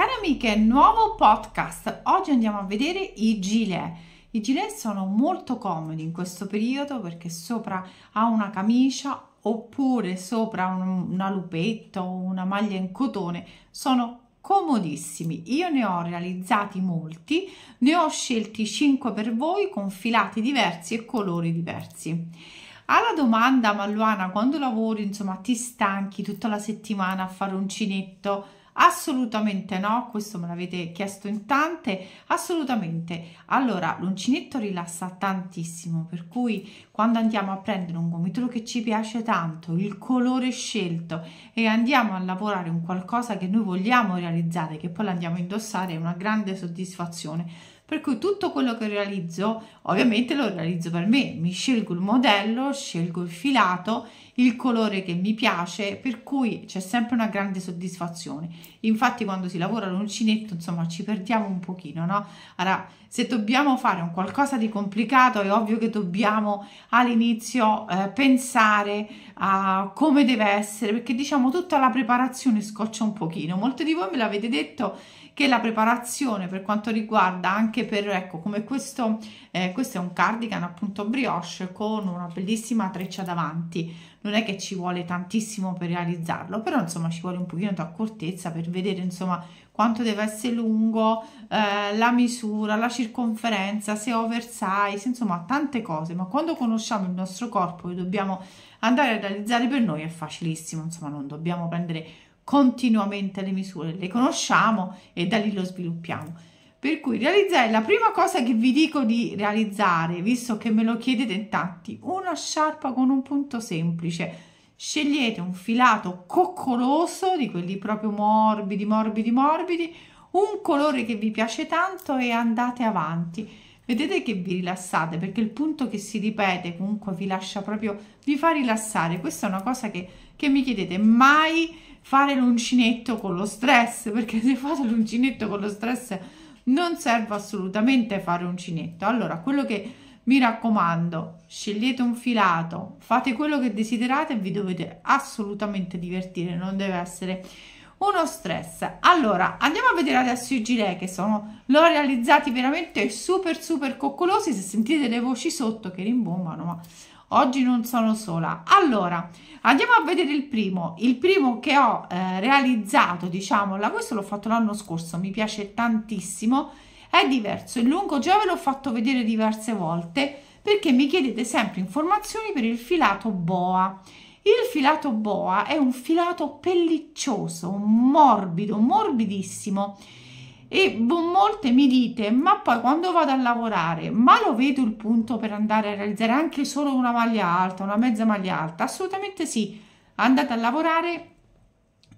Cari amiche, nuovo podcast. Oggi andiamo a vedere i gilet. I gilet sono molto comodi in questo periodo perché sopra a una camicia oppure sopra un, una lupetta o una maglia in cotone sono comodissimi. Io ne ho realizzati molti, ne ho scelti 5 per voi con filati diversi e colori diversi. Alla domanda, ma quando lavori, insomma, ti stanchi tutta la settimana a fare uncinetto? assolutamente no questo me l'avete chiesto in tante assolutamente allora l'uncinetto rilassa tantissimo per cui quando andiamo a prendere un gomitolo che ci piace tanto il colore scelto e andiamo a lavorare un qualcosa che noi vogliamo realizzare che poi l'andiamo a indossare è una grande soddisfazione per cui tutto quello che realizzo, ovviamente lo realizzo per me, mi scelgo il modello, scelgo il filato, il colore che mi piace, per cui c'è sempre una grande soddisfazione. Infatti quando si lavora all'uncinetto, insomma, ci perdiamo un pochino, no? Allora, se dobbiamo fare un qualcosa di complicato, è ovvio che dobbiamo all'inizio eh, pensare a come deve essere, perché diciamo tutta la preparazione scoccia un pochino. Molti di voi me l'avete detto che la preparazione per quanto riguarda anche per ecco come questo eh, questo è un cardigan appunto brioche con una bellissima treccia davanti non è che ci vuole tantissimo per realizzarlo però insomma ci vuole un pochino di accortezza per vedere insomma quanto deve essere lungo eh, la misura la circonferenza se oversize insomma tante cose ma quando conosciamo il nostro corpo e dobbiamo andare a realizzare per noi è facilissimo insomma non dobbiamo prendere continuamente le misure, le conosciamo e da lì lo sviluppiamo. Per cui realizzare la prima cosa che vi dico di realizzare, visto che me lo chiedete in tanti, una sciarpa con un punto semplice. Scegliete un filato coccoloso, di quelli proprio morbidi, morbidi, morbidi, un colore che vi piace tanto e andate avanti vedete che vi rilassate perché il punto che si ripete comunque vi lascia proprio vi fa rilassare questa è una cosa che, che mi chiedete mai fare l'uncinetto con lo stress perché se fate l'uncinetto con lo stress non serve assolutamente fare uncinetto allora quello che mi raccomando scegliete un filato fate quello che desiderate e vi dovete assolutamente divertire non deve essere uno stress. Allora, andiamo a vedere adesso i gilet che sono, l'ho realizzati veramente super super coccolosi, se sentite le voci sotto che rimbombano, ma oggi non sono sola. Allora, andiamo a vedere il primo, il primo che ho eh, realizzato, diciamola, questo l'ho fatto l'anno scorso, mi piace tantissimo, è diverso, il lungo già ve l'ho fatto vedere diverse volte perché mi chiedete sempre informazioni per il filato boa il filato boa è un filato pelliccioso, morbido, morbidissimo e molte mi dite ma poi quando vado a lavorare ma lo vedo il punto per andare a realizzare anche solo una maglia alta una mezza maglia alta assolutamente sì andate a lavorare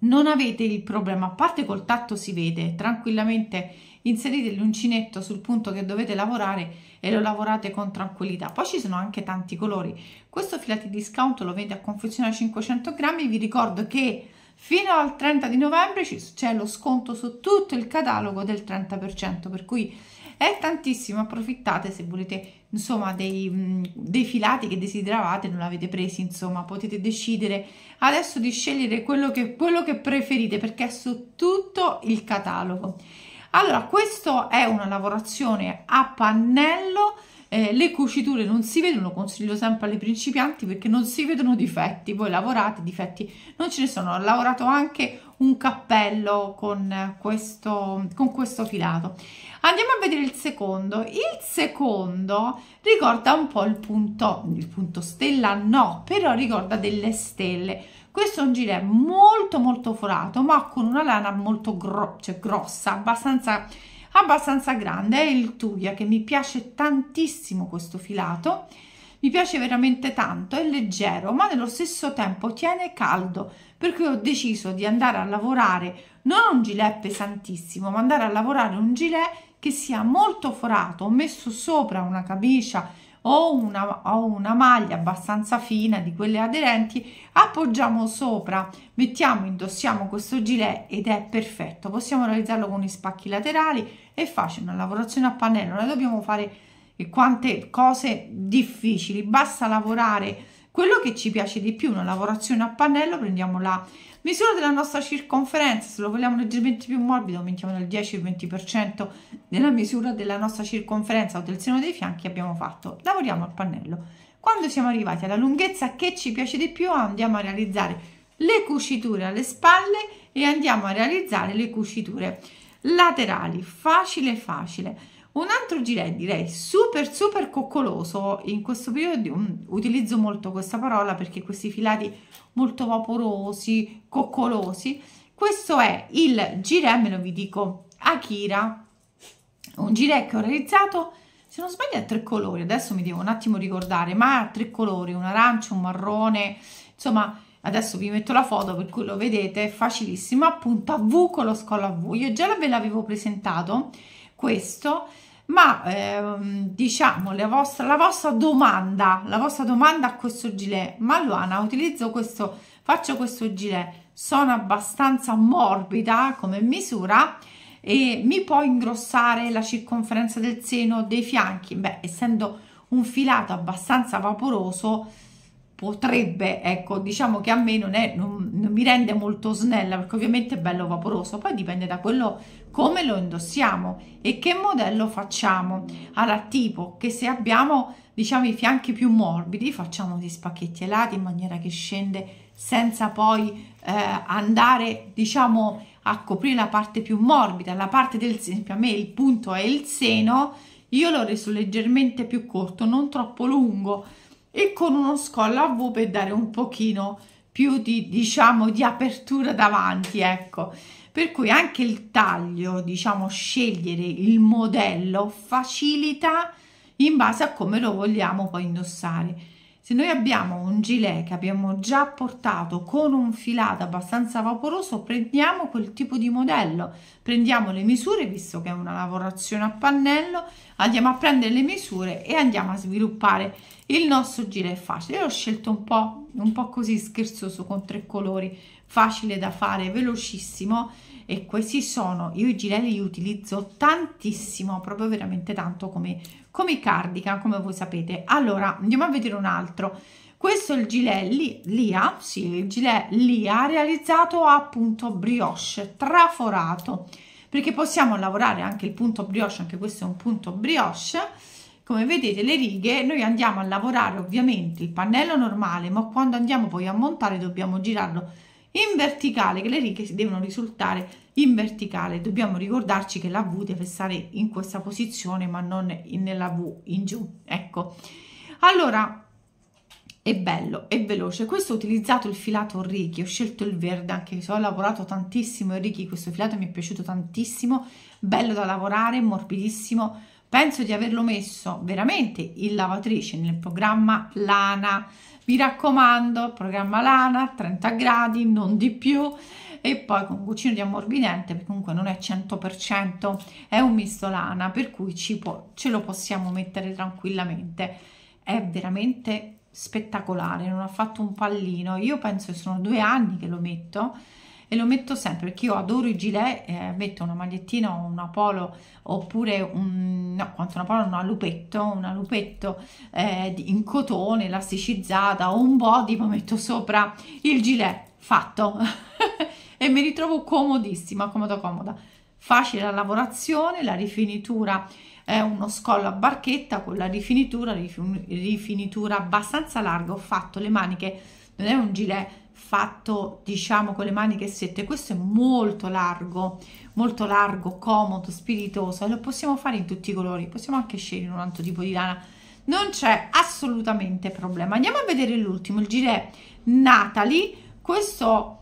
non avete il problema a parte col tatto si vede tranquillamente inserite l'uncinetto sul punto che dovete lavorare e lo lavorate con tranquillità. Poi ci sono anche tanti colori. Questo filati discount lo vende a confezione a 500 grammi. Vi ricordo che fino al 30 di novembre c'è lo sconto su tutto il catalogo del 30%, per cui è tantissimo, approfittate se volete insomma dei, dei filati che desideravate, non avete presi, insomma potete decidere adesso di scegliere quello che, quello che preferite perché è su tutto il catalogo allora questa è una lavorazione a pannello eh, le cuciture non si vedono consiglio sempre alle principianti perché non si vedono difetti voi lavorate difetti non ce ne sono ho lavorato anche un cappello con questo con questo filato andiamo a vedere il secondo il secondo ricorda un po il punto il punto stella no però ricorda delle stelle questo è un gilet molto molto forato ma con una lana molto gro cioè grossa abbastanza abbastanza grande è il Tuya che mi piace tantissimo questo filato mi piace veramente tanto è leggero ma nello stesso tempo tiene caldo per cui ho deciso di andare a lavorare non un gilet pesantissimo ma andare a lavorare un gilet che sia molto forato ho messo sopra una camicia ho una, o una maglia abbastanza fina di quelle aderenti appoggiamo sopra mettiamo indossiamo questo gilet ed è perfetto possiamo realizzarlo con gli spacchi laterali è facile una lavorazione a pannello non dobbiamo fare quante cose difficili basta lavorare quello che ci piace di più, una lavorazione a pannello, prendiamo la misura della nostra circonferenza, se lo vogliamo leggermente più morbido aumentiamo del 10-20% della misura della nostra circonferenza o del seno dei fianchi abbiamo fatto, lavoriamo al pannello. Quando siamo arrivati alla lunghezza che ci piace di più andiamo a realizzare le cuciture alle spalle e andiamo a realizzare le cuciture laterali, facile facile. Un altro gilet direi super super coccoloso, in questo periodo utilizzo molto questa parola perché questi filati molto vaporosi, coccolosi, questo è il gilet, me lo vi dico, Akira, un gilet che ho realizzato se non sbaglio a tre colori, adesso mi devo un attimo ricordare, ma a tre colori, un arancio, un marrone, insomma adesso vi metto la foto per cui lo vedete, è facilissimo, appunto a V con lo scollo a V, io già ve l'avevo presentato questo, ma ehm, diciamo la vostra, la vostra domanda, la vostra domanda a questo gilet, ma Luana utilizzo questo, faccio questo gilet, sono abbastanza morbida come misura e mi può ingrossare la circonferenza del seno dei fianchi? Beh, essendo un filato abbastanza vaporoso, potrebbe, ecco, diciamo che a me non, è, non, non, mi rende molto snella perché ovviamente è bello vaporoso, poi dipende da quello come lo indossiamo e che modello facciamo. Allora, tipo che se abbiamo, diciamo, i fianchi più morbidi, facciamo dei spacchetti alati in maniera che scende senza poi eh, andare, diciamo, a coprire la parte più morbida, la parte del seno, a me il punto è il seno, io l'ho reso leggermente più corto, non troppo lungo, e con uno scollo a V per dare un pochino più di diciamo di apertura davanti ecco per cui anche il taglio diciamo scegliere il modello facilita in base a come lo vogliamo poi indossare se noi abbiamo un gilet che abbiamo già portato con un filato abbastanza vaporoso prendiamo quel tipo di modello prendiamo le misure visto che è una lavorazione a pannello andiamo a prendere le misure e andiamo a sviluppare il nostro giro è facile io l'ho scelto un po un po così scherzoso con tre colori facile da fare velocissimo e questi sono io i girelli li utilizzo tantissimo proprio veramente tanto come come cardigan come voi sapete allora andiamo a vedere un altro questo è il gilet lia sì il gilet lia realizzato appunto brioche traforato perché possiamo lavorare anche il punto brioche anche questo è un punto brioche come vedete le righe noi andiamo a lavorare ovviamente il pannello normale ma quando andiamo poi a montare dobbiamo girarlo in verticale che le righe devono risultare in verticale dobbiamo ricordarci che la V deve stare in questa posizione ma non in, nella V in giù ecco allora è bello è veloce questo ho utilizzato il filato Ricky ho scelto il verde anche se ho lavorato tantissimo Ricky questo filato mi è piaciuto tantissimo bello da lavorare morbidissimo penso di averlo messo veramente in lavatrice nel programma lana mi raccomando programma lana 30 gradi non di più e poi con un cucino di ammorbidente perché comunque non è 100% è un misto lana per cui ci può, ce lo possiamo mettere tranquillamente è veramente spettacolare non ha fatto un pallino io penso che sono due anni che lo metto e lo metto sempre perché io adoro i gilet, eh, metto una magliettina o una polo oppure un, no, quanto una polo, una lupetto, una lupetto eh, in cotone elasticizzata o un body, ma metto sopra il gilet, fatto e mi ritrovo comodissima, comoda comoda. Facile la lavorazione, la rifinitura è uno scollo a barchetta con la rifinitura, rifinitura abbastanza larga, ho fatto le maniche, non è un gilet fatto diciamo con le maniche strette questo è molto largo molto largo comodo spiritoso lo possiamo fare in tutti i colori possiamo anche scegliere un altro tipo di lana non c'è assolutamente problema andiamo a vedere l'ultimo il gilet Natalie questo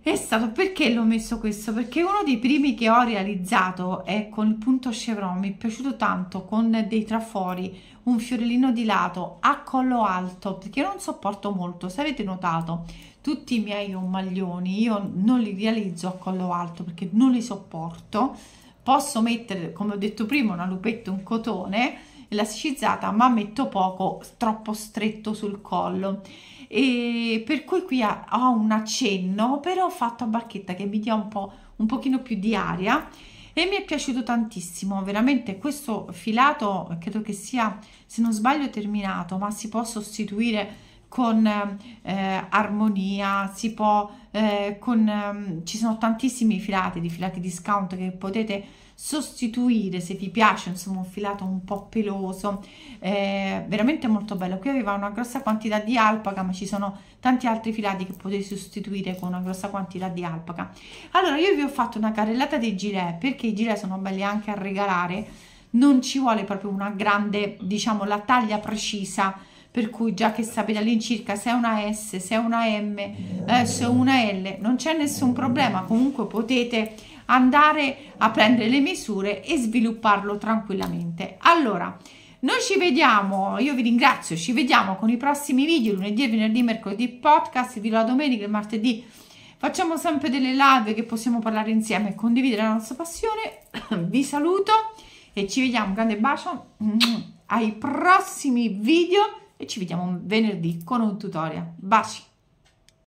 è stato perché l'ho messo questo perché uno dei primi che ho realizzato è con il punto chevron mi è piaciuto tanto con dei trafori un fiorellino di lato a collo alto perché non sopporto molto se avete notato tutti i miei maglioni io non li realizzo a collo alto perché non li sopporto posso mettere come ho detto prima una lupetta un cotone elasticizzata ma metto poco troppo stretto sul collo e per cui qui ho un accenno però ho fatto a barchetta che mi dia un po un pochino più di aria e mi è piaciuto tantissimo veramente questo filato credo che sia se non sbaglio terminato ma si può sostituire con eh, armonia, si può eh, con ehm, ci sono tantissimi filati di filati discount che potete sostituire se vi piace insomma un filato un po' peloso eh, veramente molto bello qui aveva una grossa quantità di alpaca ma ci sono tanti altri filati che potete sostituire con una grossa quantità di alpaca allora io vi ho fatto una carrellata dei gilet perché i gilet sono belli anche a regalare non ci vuole proprio una grande diciamo la taglia precisa per cui già che sapete all'incirca se è una S, se è una M, eh, se è una L, non c'è nessun problema, comunque potete andare a prendere le misure e svilupparlo tranquillamente. Allora, noi ci vediamo, io vi ringrazio, ci vediamo con i prossimi video, lunedì, venerdì, mercoledì podcast, vi la domenica e martedì facciamo sempre delle live che possiamo parlare insieme e condividere la nostra passione. vi saluto e ci vediamo, un grande bacio ai prossimi video e ci vediamo venerdì con un tutorial. Baci!